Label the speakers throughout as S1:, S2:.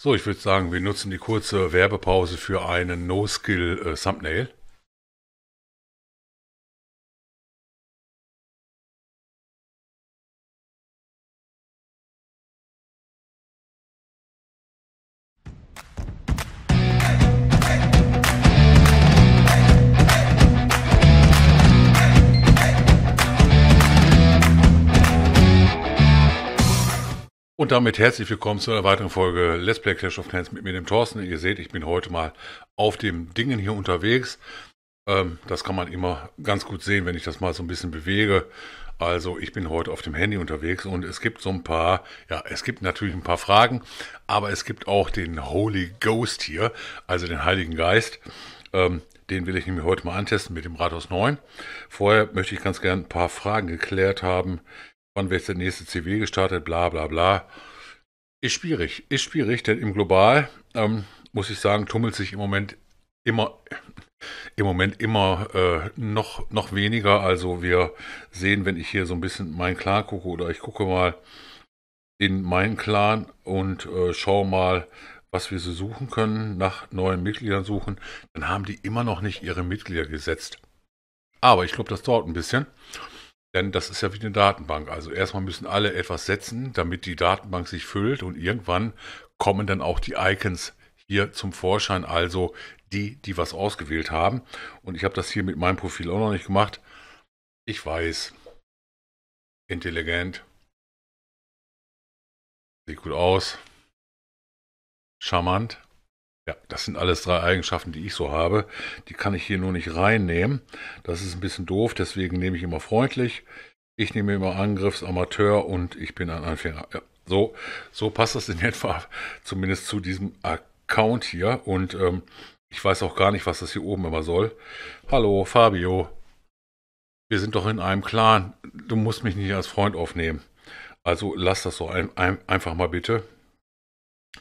S1: So, ich würde sagen, wir nutzen die kurze Werbepause für einen No-Skill-Thumbnail. Äh, und damit herzlich willkommen zu einer weiteren Folge Let's Play Clash of Clans mit mir, dem Thorsten. Ihr seht, ich bin heute mal auf dem Dingen hier unterwegs. Ähm, das kann man immer ganz gut sehen, wenn ich das mal so ein bisschen bewege. Also ich bin heute auf dem Handy unterwegs und es gibt so ein paar, ja, es gibt natürlich ein paar Fragen, aber es gibt auch den Holy Ghost hier, also den Heiligen Geist. Ähm, den will ich nämlich heute mal antesten mit dem Rathaus 9. Vorher möchte ich ganz gerne ein paar Fragen geklärt haben, wann wird der nächste CW gestartet, bla bla bla. Ist schwierig, ist schwierig, denn im Global, ähm, muss ich sagen, tummelt sich im Moment immer, im Moment immer äh, noch, noch weniger. Also wir sehen, wenn ich hier so ein bisschen meinen Clan gucke oder ich gucke mal in meinen Clan und äh, schaue mal, was wir so suchen können, nach neuen Mitgliedern suchen, dann haben die immer noch nicht ihre Mitglieder gesetzt. Aber ich glaube, das dauert ein bisschen. Denn das ist ja wie eine Datenbank. Also erstmal müssen alle etwas setzen, damit die Datenbank sich füllt und irgendwann kommen dann auch die Icons hier zum Vorschein, also die, die was ausgewählt haben. Und ich habe das hier mit meinem Profil auch noch nicht gemacht. Ich weiß. Intelligent. Sieht gut aus. Charmant. Ja, das sind alles drei Eigenschaften, die ich so habe. Die kann ich hier nur nicht reinnehmen. Das ist ein bisschen doof, deswegen nehme ich immer freundlich. Ich nehme immer Angriffsamateur und ich bin ein Anfänger. Ja, so, so passt das in etwa zumindest zu diesem Account hier. Und ähm, ich weiß auch gar nicht, was das hier oben immer soll. Hallo, Fabio. Wir sind doch in einem Clan. Du musst mich nicht als Freund aufnehmen. Also lass das so ein, ein, einfach mal bitte.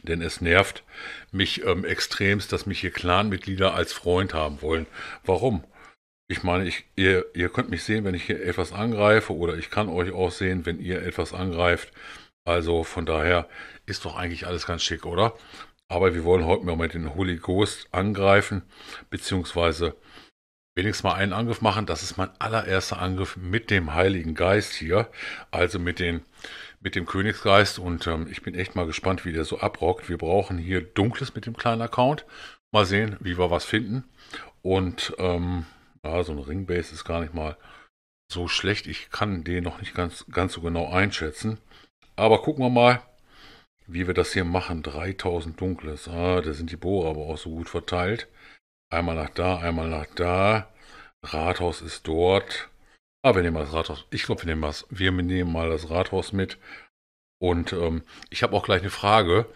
S1: Denn es nervt mich ähm, extremst, dass mich hier Clanmitglieder als Freund haben wollen. Warum? Ich meine, ich, ihr, ihr könnt mich sehen, wenn ich hier etwas angreife oder ich kann euch auch sehen, wenn ihr etwas angreift. Also von daher ist doch eigentlich alles ganz schick, oder? Aber wir wollen heute mal mit den Holy Ghost angreifen, beziehungsweise wenigstens mal einen Angriff machen. Das ist mein allererster Angriff mit dem Heiligen Geist hier, also mit, den, mit dem Königsgeist. Und ähm, ich bin echt mal gespannt, wie der so abrockt. Wir brauchen hier Dunkles mit dem kleinen Account. Mal sehen, wie wir was finden. Und ähm, ja, so ein Ringbase ist gar nicht mal so schlecht. Ich kann den noch nicht ganz, ganz so genau einschätzen. Aber gucken wir mal, wie wir das hier machen. 3000 Dunkles. Ah, da sind die Bohrer aber auch so gut verteilt. Einmal nach da, einmal nach da. Rathaus ist dort. Ah, wir nehmen das Rathaus. Ich glaube, wir nehmen was. Wir nehmen mal das Rathaus mit. Und ähm, ich habe auch gleich eine Frage,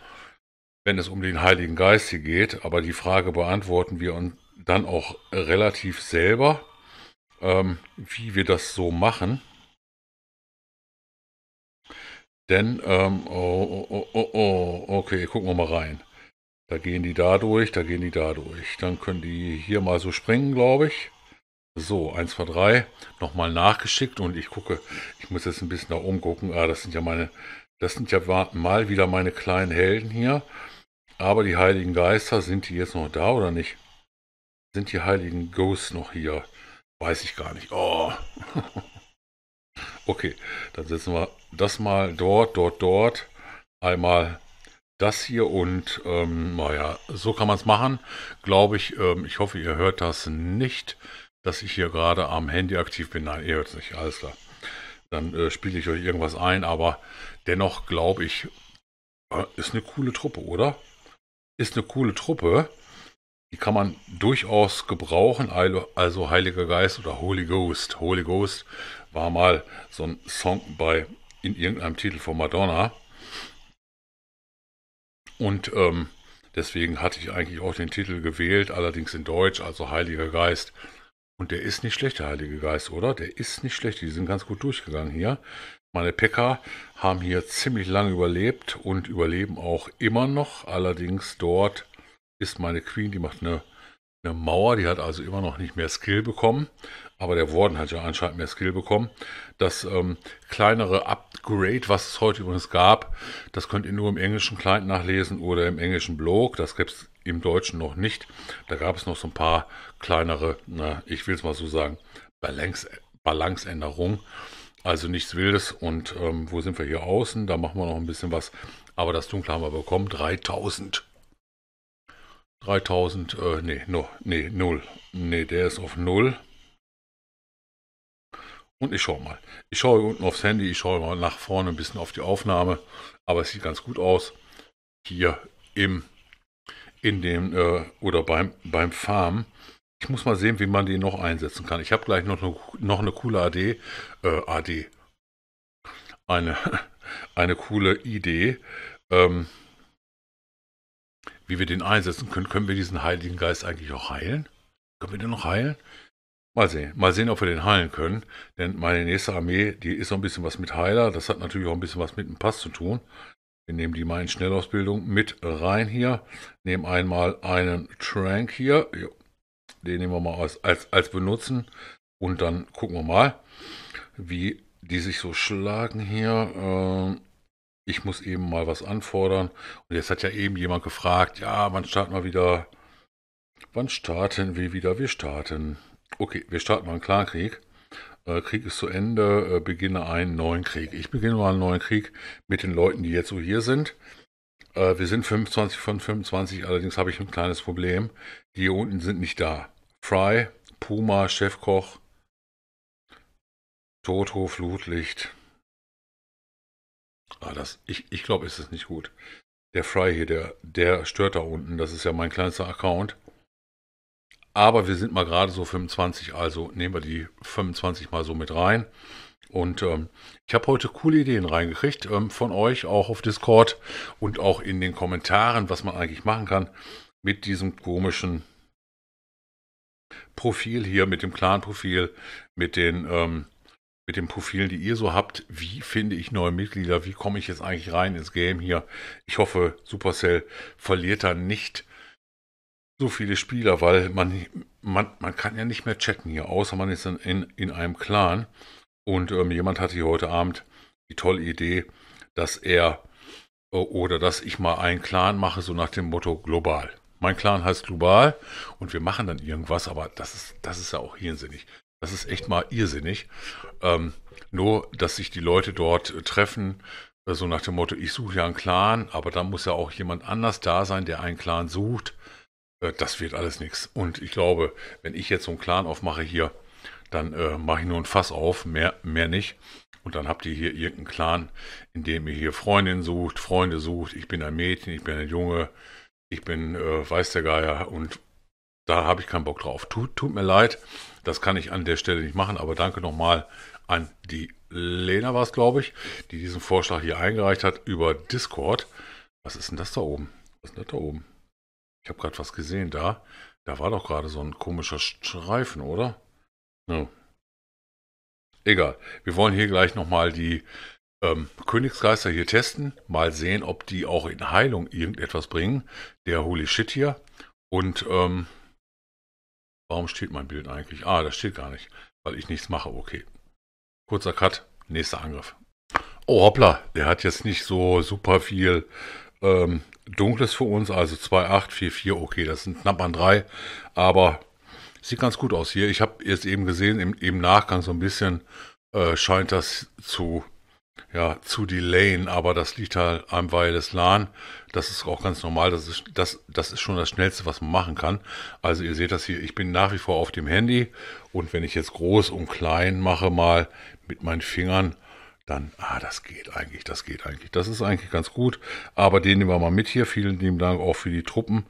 S1: wenn es um den Heiligen Geist hier geht. Aber die Frage beantworten wir uns dann auch relativ selber, ähm, wie wir das so machen. Denn, ähm, oh, oh, oh, oh, okay, gucken wir mal rein. Da gehen die da durch, da gehen die da durch. Dann können die hier mal so springen, glaube ich. So, 1, 2, 3. Nochmal nachgeschickt und ich gucke. Ich muss jetzt ein bisschen nach oben gucken. Ah, das sind ja meine, das sind ja mal wieder meine kleinen Helden hier. Aber die heiligen Geister, sind die jetzt noch da oder nicht? Sind die heiligen Ghosts noch hier? Weiß ich gar nicht. Oh. okay, dann setzen wir das mal dort, dort, dort. Einmal das hier und ähm, naja, so kann man es machen, glaube ich. Ähm, ich hoffe, ihr hört das nicht, dass ich hier gerade am Handy aktiv bin. Nein, ihr hört es nicht, alles klar. Dann äh, spiele ich euch irgendwas ein, aber dennoch glaube ich, äh, ist eine coole Truppe, oder? Ist eine coole Truppe. Die kann man durchaus gebrauchen, also Heiliger Geist oder Holy Ghost. Holy Ghost war mal so ein Song bei in irgendeinem Titel von Madonna. Und ähm, deswegen hatte ich eigentlich auch den Titel gewählt, allerdings in Deutsch, also Heiliger Geist. Und der ist nicht schlecht, der Heilige Geist, oder? Der ist nicht schlecht. Die sind ganz gut durchgegangen hier. Meine Päcker haben hier ziemlich lange überlebt und überleben auch immer noch. Allerdings dort ist meine Queen, die macht eine, eine Mauer, die hat also immer noch nicht mehr Skill bekommen. Aber der Warden hat ja anscheinend mehr Skill bekommen. Das ähm, kleinere Ab Great, was es heute übrigens gab, das könnt ihr nur im englischen Client nachlesen oder im englischen Blog. Das gibt es im Deutschen noch nicht. Da gab es noch so ein paar kleinere, na, ich will es mal so sagen, Balance, Balanceänderungen. Also nichts Wildes. Und ähm, wo sind wir hier außen? Da machen wir noch ein bisschen was. Aber das Dunkle haben wir bekommen. 3000. 3000, äh, nee, no, nee, 0. Nee, der ist auf 0. Und ich schaue mal. Ich schaue unten aufs Handy, ich schaue mal nach vorne ein bisschen auf die Aufnahme. Aber es sieht ganz gut aus. Hier im, in dem, äh, oder beim, beim Farm. Ich muss mal sehen, wie man die noch einsetzen kann. Ich habe gleich noch eine, noch eine coole AD, äh, AD. Eine, eine coole Idee. Ähm, wie wir den einsetzen können. Können wir diesen Heiligen Geist eigentlich auch heilen? Können wir den noch heilen? Mal sehen. Mal sehen, ob wir den heilen können. Denn meine nächste Armee, die ist so ein bisschen was mit Heiler. Das hat natürlich auch ein bisschen was mit dem Pass zu tun. Wir nehmen die mal in Schnellausbildung mit rein hier. Nehmen einmal einen Trank hier. Den nehmen wir mal als, als, als benutzen. Und dann gucken wir mal, wie die sich so schlagen hier. Ähm, ich muss eben mal was anfordern. Und jetzt hat ja eben jemand gefragt, ja, wann starten wir wieder? Wann starten wir wieder? Wir starten okay, wir starten mal einen Klarkrieg. Äh, Krieg ist zu Ende, äh, beginne einen neuen Krieg. Ich beginne mal einen neuen Krieg mit den Leuten, die jetzt so hier sind. Äh, wir sind 25 von 25, allerdings habe ich ein kleines Problem. Die hier unten sind nicht da. Fry, Puma, Chefkoch, Toto, Flutlicht. Ah, das, ich ich glaube, ist es nicht gut. Der Fry hier, der, der stört da unten. Das ist ja mein kleinster Account. Aber wir sind mal gerade so 25, also nehmen wir die 25 mal so mit rein. Und ähm, ich habe heute coole Ideen reingekriegt ähm, von euch, auch auf Discord und auch in den Kommentaren, was man eigentlich machen kann mit diesem komischen Profil hier, mit dem Clan-Profil, mit den ähm, mit den Profilen, die ihr so habt. Wie finde ich neue Mitglieder? Wie komme ich jetzt eigentlich rein ins Game hier? Ich hoffe, Supercell verliert da nicht so viele Spieler, weil man, man, man kann ja nicht mehr chatten hier, außer man ist in, in, in einem Clan. Und ähm, jemand hatte hier heute Abend die tolle Idee, dass er äh, oder dass ich mal einen Clan mache, so nach dem Motto global. Mein Clan heißt global und wir machen dann irgendwas, aber das ist, das ist ja auch irrsinnig. Das ist echt mal irrsinnig. Ähm, nur, dass sich die Leute dort äh, treffen, äh, so nach dem Motto, ich suche ja einen Clan, aber da muss ja auch jemand anders da sein, der einen Clan sucht. Äh, das wird alles nichts. Und ich glaube, wenn ich jetzt so einen Clan aufmache hier, dann äh, mache ich nur ein Fass auf, mehr, mehr nicht. Und dann habt ihr hier irgendeinen Clan, in dem ihr hier Freundinnen sucht, Freunde sucht. Ich bin ein Mädchen, ich bin ein Junge, ich bin äh, weiß der Geier und da habe ich keinen Bock drauf. Tut, tut mir leid, das kann ich an der Stelle nicht machen, aber danke nochmal an die Lena war es, glaube ich, die diesen Vorschlag hier eingereicht hat über Discord. Was ist denn das da oben? Was ist denn das da oben? Ich habe gerade was gesehen da. Da war doch gerade so ein komischer Streifen, oder? No. Egal. Wir wollen hier gleich nochmal die ähm, Königsgeister hier testen. Mal sehen, ob die auch in Heilung irgendetwas bringen. Der Holy Shit hier. Und ähm, warum steht mein Bild eigentlich? Ah, das steht gar nicht, weil ich nichts mache. Okay. Kurzer Cut. Nächster Angriff. Oh, hoppla. Der hat jetzt nicht so super viel ähm, dunkles für uns, also 2,844, okay, das sind knapp an drei, aber sieht ganz gut aus hier. Ich habe jetzt eben gesehen, im, im, Nachgang so ein bisschen äh, scheint das zu, ja, zu delayen, aber das liegt halt am Weil des LAN. Das ist auch ganz normal, das ist, das, das ist schon das Schnellste, was man machen kann. Also ihr seht das hier, ich bin nach wie vor auf dem Handy und wenn ich jetzt groß und klein mache mal mit meinen Fingern, dann, ah, das geht eigentlich, das geht eigentlich. Das ist eigentlich ganz gut. Aber den nehmen wir mal mit hier. Vielen lieben Dank auch für die Truppen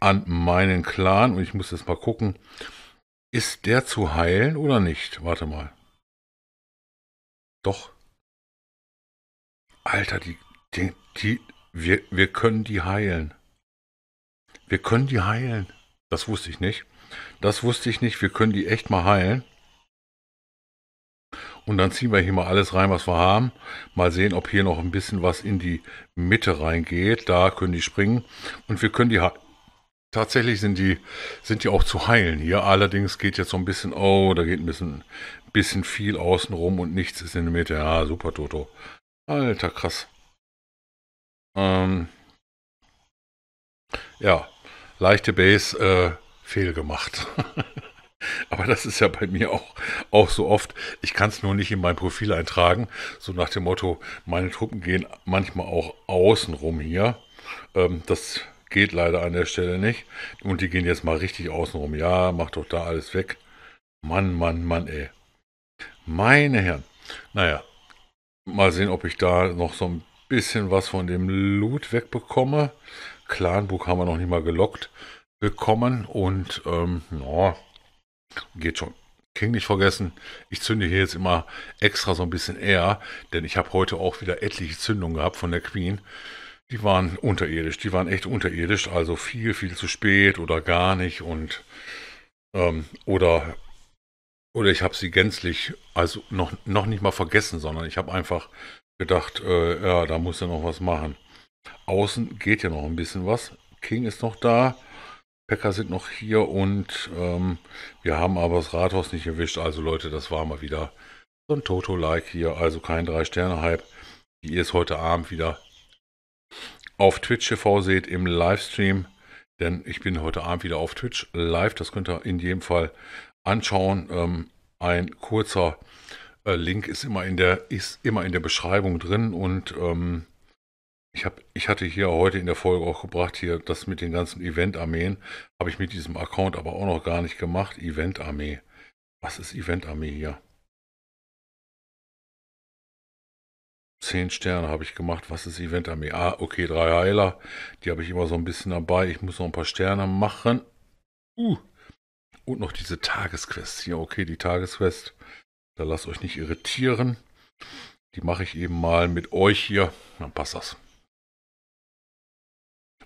S1: an meinen Clan. Und ich muss jetzt mal gucken, ist der zu heilen oder nicht? Warte mal. Doch. Alter, die, die, die wir, wir können die heilen. Wir können die heilen. Das wusste ich nicht. Das wusste ich nicht. Wir können die echt mal heilen. Und dann ziehen wir hier mal alles rein, was wir haben. Mal sehen, ob hier noch ein bisschen was in die Mitte reingeht. Da können die springen. Und wir können die Tatsächlich sind die, sind die auch zu heilen hier. Allerdings geht jetzt so ein bisschen, oh, da geht ein bisschen, bisschen viel außen rum und nichts ist in der Mitte. Ja, super, Toto. Alter, krass. Ähm, ja, leichte Base äh, fehlgemacht. Aber das ist ja bei mir auch, auch so oft. Ich kann es nur nicht in mein Profil eintragen. So nach dem Motto, meine Truppen gehen manchmal auch außenrum hier. Ähm, das geht leider an der Stelle nicht. Und die gehen jetzt mal richtig außenrum. Ja, mach doch da alles weg. Mann, Mann, Mann, ey. Meine Herren. Naja, mal sehen, ob ich da noch so ein bisschen was von dem Loot wegbekomme. Clanbook haben wir noch nicht mal gelockt bekommen. Und, ähm, ja. No Geht schon. King nicht vergessen. Ich zünde hier jetzt immer extra so ein bisschen eher, denn ich habe heute auch wieder etliche Zündungen gehabt von der Queen. Die waren unterirdisch, die waren echt unterirdisch, also viel, viel zu spät oder gar nicht und ähm, oder oder ich habe sie gänzlich, also noch, noch nicht mal vergessen, sondern ich habe einfach gedacht, äh, ja, da muss ja noch was machen. Außen geht ja noch ein bisschen was. King ist noch da. Bäcker sind noch hier und ähm, wir haben aber das Rathaus nicht erwischt. Also Leute, das war mal wieder so ein Toto-Like hier. Also kein Drei-Sterne-Hype, wie ihr es heute Abend wieder auf Twitch TV seht im Livestream. Denn ich bin heute Abend wieder auf Twitch live. Das könnt ihr in jedem Fall anschauen. Ähm, ein kurzer äh, Link ist immer in der, ist immer in der Beschreibung drin und ähm, ich, hab, ich hatte hier heute in der Folge auch gebracht, hier das mit den ganzen Event-Armeen habe ich mit diesem Account aber auch noch gar nicht gemacht. Event-Armee. Was ist Event-Armee hier? Zehn Sterne habe ich gemacht. Was ist Event-Armee? Ah, okay, drei Heiler. Die habe ich immer so ein bisschen dabei. Ich muss noch ein paar Sterne machen. Uh. Und noch diese Tagesquest hier. Okay, die Tagesquest. Da lasst euch nicht irritieren. Die mache ich eben mal mit euch hier. Dann passt das.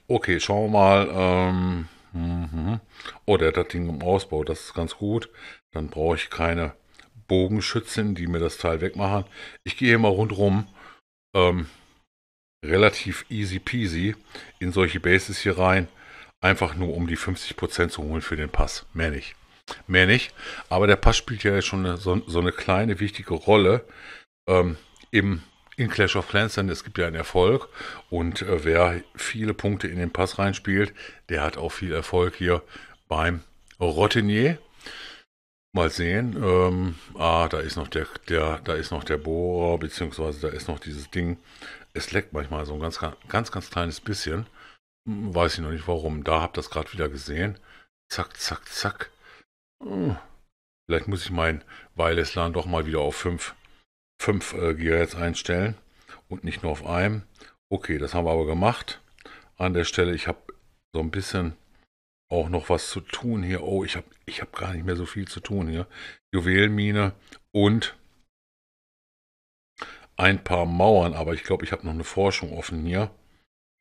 S1: Okay, schauen wir mal. Ähm, mhm. Oh, der hat das Ding im Ausbau, das ist ganz gut. Dann brauche ich keine Bogenschützen, die mir das Teil wegmachen. Ich gehe immer rundrum. Ähm, relativ easy peasy in solche Bases hier rein. Einfach nur, um die 50% zu holen für den Pass. Mehr nicht. Mehr nicht. Aber der Pass spielt ja schon eine, so, so, eine kleine, wichtige Rolle ähm, im in Clash of Clans, denn es gibt ja einen Erfolg und äh, wer viele Punkte in den Pass reinspielt, der hat auch viel Erfolg hier beim Rottenier. Mal sehen. Ähm, ah, da ist noch der, der, da ist noch der Bohrer, beziehungsweise da ist noch dieses Ding. Es leckt manchmal so ein ganz, ganz, ganz kleines bisschen. Hm, weiß ich noch nicht warum. Da habt ihr das gerade wieder gesehen. Zack, zack, zack. Hm. Vielleicht muss ich mein Weileslan doch mal wieder auf 5 5 äh, GHz einstellen und nicht nur auf einem. Okay, das haben wir aber gemacht. An der Stelle, ich habe so ein bisschen auch noch was zu tun hier. Oh, ich habe ich hab gar nicht mehr so viel zu tun hier. Juwelmine und ein paar Mauern, aber ich glaube, ich habe noch eine Forschung offen hier.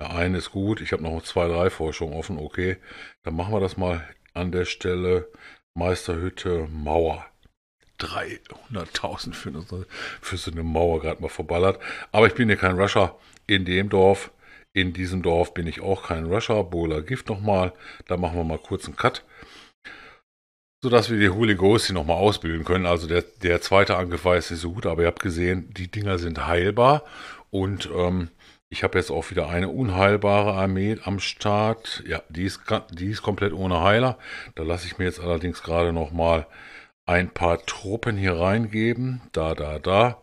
S1: Der eine ist gut, ich habe noch zwei, drei Forschungen offen, okay. Dann machen wir das mal an der Stelle Meisterhütte Mauer. 300.000 für, für so eine Mauer gerade mal verballert. Aber ich bin ja kein Rusher in dem Dorf. In diesem Dorf bin ich auch kein Rusher. Bola Gift nochmal. Da machen wir mal kurz einen Cut. Sodass wir die Holy Ghost hier nochmal ausbilden können. Also der, der zweite Angriff war jetzt nicht so gut, aber ihr habt gesehen, die Dinger sind heilbar. Und ähm, ich habe jetzt auch wieder eine unheilbare Armee am Start. Ja, die ist, die ist komplett ohne Heiler. Da lasse ich mir jetzt allerdings gerade nochmal mal ein paar Truppen hier reingeben, da, da, da,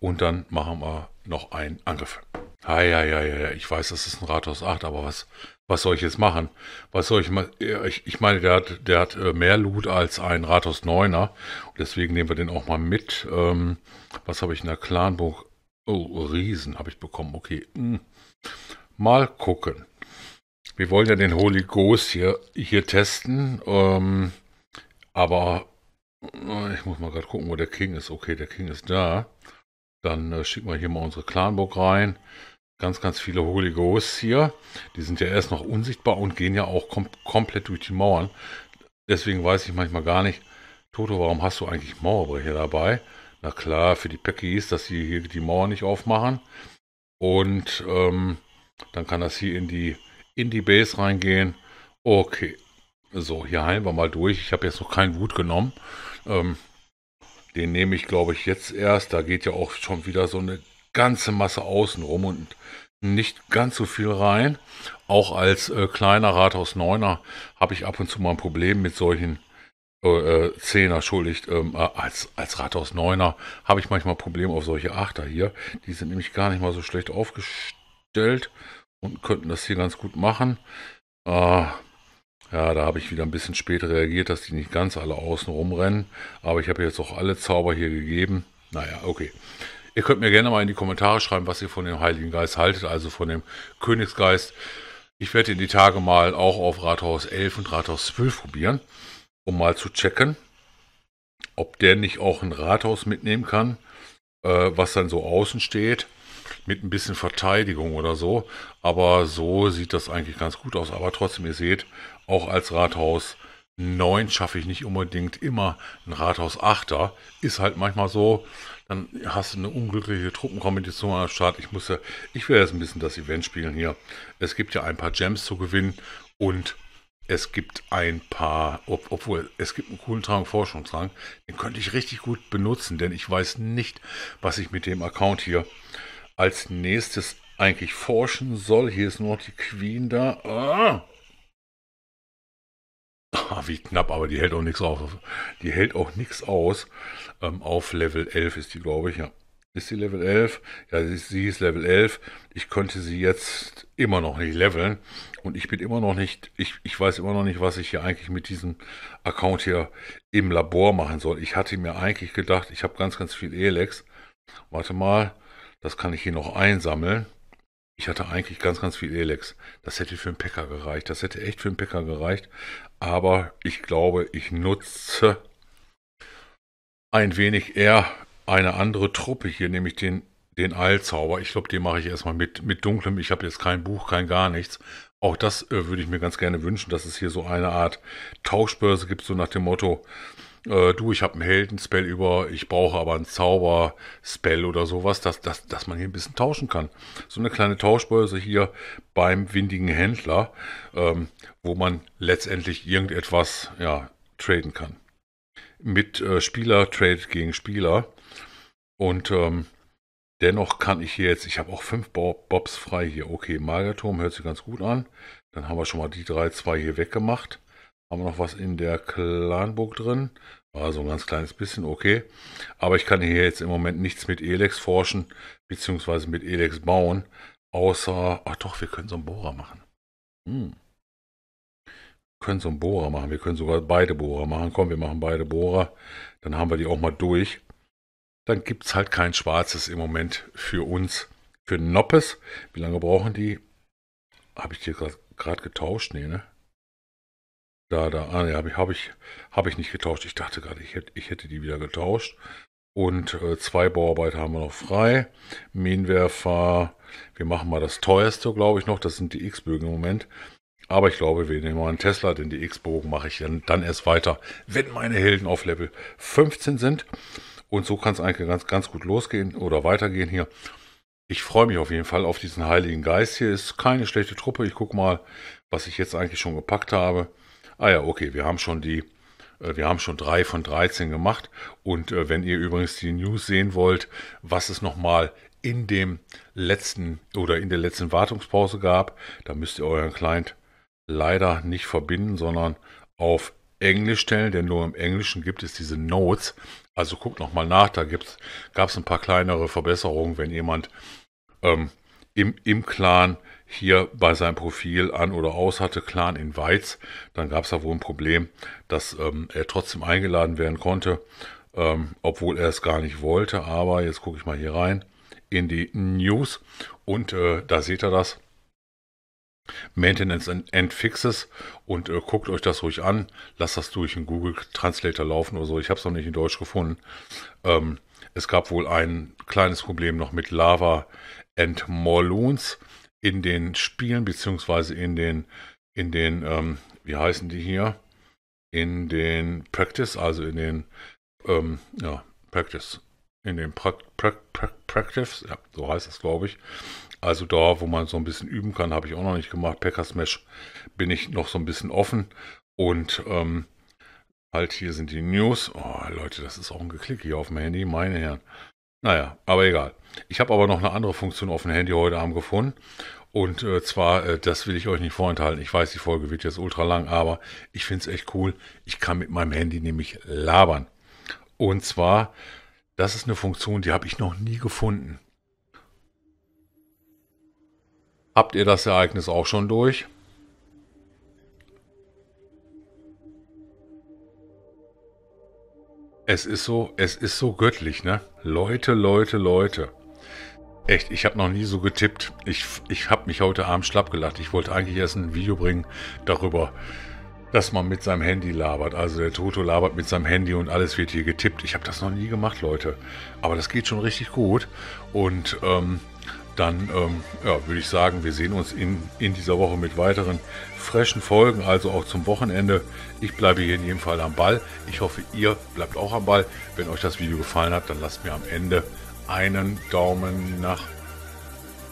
S1: und dann machen wir noch einen Angriff. Ah, ja, ja, ja, ja, ich weiß, das ist ein Rathaus 8, aber was, was soll ich jetzt machen? Was soll ich machen? Äh, ich, ich meine, der hat, der hat äh, mehr Loot als ein Rathaus 9er, deswegen nehmen wir den auch mal mit. Ähm, was habe ich in der Clanburg? Oh, Riesen habe ich bekommen, okay. Hm. Mal gucken. Wir wollen ja den Holy Ghost hier, hier testen, ähm, aber Oh, ich muss mal gerade gucken, wo der King ist. Okay, der King ist da. Dann äh, schicken wir hier mal unsere Clanburg rein. Ganz, ganz viele Holy Ghosts hier. Die sind ja erst noch unsichtbar und gehen ja auch kom komplett durch die Mauern. Deswegen weiß ich manchmal gar nicht, Toto, warum hast du eigentlich Mauerbrecher dabei? Na klar, für die Päckis, dass sie hier die Mauer nicht aufmachen. Und ähm, dann kann das hier in die, in die Base reingehen. Okay, so, hier heilen wir mal durch. Ich habe jetzt noch keinen Wut genommen. Ähm, den nehme ich, glaube ich, jetzt erst. Da geht ja auch schon wieder so eine ganze Masse außen rum und nicht ganz so viel rein. Auch als äh, kleiner Rathaus 9er habe ich ab und zu mal ein Problem mit solchen äh, 10er, äh, entschuldigt, ähm, äh, als, als Rathaus 9er habe ich manchmal Probleme auf solche Achter hier. Die sind nämlich gar nicht mal so schlecht aufgestellt und könnten das hier ganz gut machen. Äh, ja, da habe ich wieder ein bisschen spät reagiert, dass die nicht ganz alle außen rumrennen. Aber ich habe jetzt auch alle Zauber hier gegeben. Naja, okay. Ihr könnt mir gerne mal in die Kommentare schreiben, was ihr von dem Heiligen Geist haltet, also von dem Königsgeist. Ich werde in die Tage mal auch auf Rathaus 11 und Rathaus 12 probieren, um mal zu checken, ob der nicht auch ein Rathaus mitnehmen kann, äh, was dann so außen steht mit ein bisschen Verteidigung oder so. Aber so sieht das eigentlich ganz gut aus. Aber trotzdem, ihr seht, auch als Rathaus 9 schaffe ich nicht unbedingt immer ein Rathaus 8 Ist halt manchmal so, dann hast du eine unglückliche Truppenkombination am Start. Ich muss ja, ich will jetzt ein bisschen das Event spielen hier. Es gibt ja ein paar Gems zu gewinnen und es gibt ein paar, ob, obwohl es gibt einen coolen Trank, Forschungstrank, den könnte ich richtig gut benutzen, denn ich weiß nicht, was ich mit dem Account hier als nächstes eigentlich forschen soll. Hier ist nur noch die Queen da. Ah! wie knapp, aber die hält auch nichts auf. Die hält auch nichts aus. Ähm, auf Level 11 ist die, glaube ich, ja. Ist sie Level 11? Ja, sie ist Level 11. Ich könnte sie jetzt immer noch nicht leveln. Und ich bin immer noch nicht, ich, ich weiß immer noch nicht, was ich hier eigentlich mit diesem Account hier im Labor machen soll. Ich hatte mir eigentlich gedacht, ich habe ganz, ganz viel Elex. Warte mal, das kann ich hier noch einsammeln. Ich hatte eigentlich ganz, ganz viel Elex. Das hätte für einen Päcker gereicht. Das hätte echt für einen Päcker gereicht. Aber ich glaube, ich nutze ein wenig eher eine andere Truppe hier, nämlich den, den Eilzauber. Ich glaube, den mache ich erstmal mit, mit Dunklem. Ich habe jetzt kein Buch, kein gar nichts. Auch das äh, würde ich mir ganz gerne wünschen, dass es hier so eine Art Tauschbörse gibt, so nach dem Motto, äh, du, ich habe einen Heldenspell über, ich brauche aber einen Zauberspell oder sowas, dass, dass, dass man hier ein bisschen tauschen kann. So eine kleine Tauschbörse hier beim windigen Händler, ähm, wo man letztendlich irgendetwas ja, traden kann. Mit äh, Spieler Trade gegen Spieler. Und ähm, dennoch kann ich hier jetzt, ich habe auch fünf Bobs frei hier. Okay, Magerturm hört sich ganz gut an. Dann haben wir schon mal die drei, zwei hier weggemacht. Haben wir noch was in der Clanburg drin? Also ein ganz kleines bisschen, okay. Aber ich kann hier jetzt im Moment nichts mit Elex forschen, beziehungsweise mit Elex bauen. Außer, ach doch, wir können so einen Bohrer machen. Hm. Wir können so einen Bohrer machen. Wir können sogar beide Bohrer machen. Komm, wir machen beide Bohrer. Dann haben wir die auch mal durch. Dann gibt es halt kein Schwarzes im Moment für uns. Für Noppes. Wie lange brauchen die? Habe ich dir gerade getauscht? Nee, ne? Da, da, ah, ne, habe ich, habe ich, hab ich nicht getauscht. Ich dachte gerade, ich hätte, ich hätte die wieder getauscht. Und äh, zwei Bauarbeiter haben wir noch frei. Mähenwerfer, wir machen mal das teuerste, glaube ich, noch. Das sind die X-Bögen im Moment. Aber ich glaube, wir nehmen mal einen Tesla, denn die X-Bogen mache ich dann, dann erst weiter, wenn meine Helden auf Level 15 sind. Und so kann es eigentlich ganz, ganz gut losgehen oder weitergehen hier. Ich freue mich auf jeden Fall auf diesen Heiligen Geist. Hier ist keine schlechte Truppe. Ich gucke mal, was ich jetzt eigentlich schon gepackt habe ah ja, okay, wir haben schon die, äh, wir haben schon drei von 13 gemacht. Und äh, wenn ihr übrigens die News sehen wollt, was es nochmal in dem letzten oder in der letzten Wartungspause gab, da müsst ihr euren Client leider nicht verbinden, sondern auf Englisch stellen, denn nur im Englischen gibt es diese Notes. Also guckt nochmal nach, da gab es ein paar kleinere Verbesserungen, wenn jemand ähm, im, im Clan hier bei seinem Profil an oder aus hatte, Clan in Weiz, dann gab es da wohl ein Problem, dass ähm, er trotzdem eingeladen werden konnte, ähm, obwohl er es gar nicht wollte. Aber jetzt gucke ich mal hier rein in die News und äh, da seht ihr das. Maintenance and, Fixes und äh, guckt euch das ruhig an. Lasst das durch einen Google Translator laufen oder so. Ich habe es noch nicht in Deutsch gefunden. Ähm, es gab wohl ein kleines Problem noch mit Lava and Molluns in den Spielen, beziehungsweise in den, in den, ähm, wie heißen die hier? In den Practice, also in den, ähm, ja, Practice. In den pra pra pra Practice, ja, so heißt das, glaube ich. Also da, wo man so ein bisschen üben kann, habe ich auch noch nicht gemacht. Packer Smash bin ich noch so ein bisschen offen. Und ähm, halt hier sind die News. Oh, Leute, das ist auch ein Geklick hier auf dem Handy, meine Herren. Naja, aber egal. Ich habe aber noch eine andere Funktion auf dem Handy heute Abend gefunden. Und äh, zwar, äh, das will ich euch nicht vorenthalten. Ich weiß, die Folge wird jetzt ultra lang, aber ich finde es echt cool. Ich kann mit meinem Handy nämlich labern. Und zwar, das ist eine Funktion, die habe ich noch nie gefunden. Habt ihr das Ereignis auch schon durch? Es ist so, es ist so göttlich, ne? Leute, Leute, Leute. Echt, ich habe noch nie so getippt. Ich, ich habe mich heute Abend schlapp gelacht. Ich wollte eigentlich erst ein Video bringen darüber, dass man mit seinem Handy labert. Also der Toto labert mit seinem Handy und alles wird hier getippt. Ich habe das noch nie gemacht, Leute. Aber das geht schon richtig gut. Und ähm, dann ähm, ja, würde ich sagen, wir sehen uns in, in dieser Woche mit weiteren frischen Folgen, also auch zum Wochenende. Ich bleibe hier in jedem Fall am Ball. Ich hoffe, ihr bleibt auch am Ball. Wenn euch das Video gefallen hat, dann lasst mir am Ende einen Daumen nach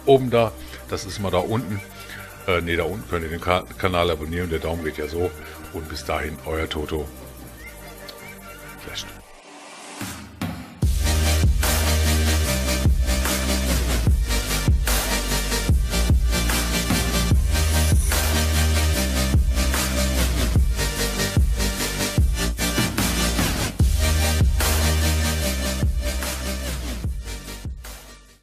S1: oben da. Das ist mal da unten. Äh, ne, da unten könnt ihr den Ka Kanal abonnieren. Der Daumen geht ja so. Und bis dahin, euer Toto. Flash.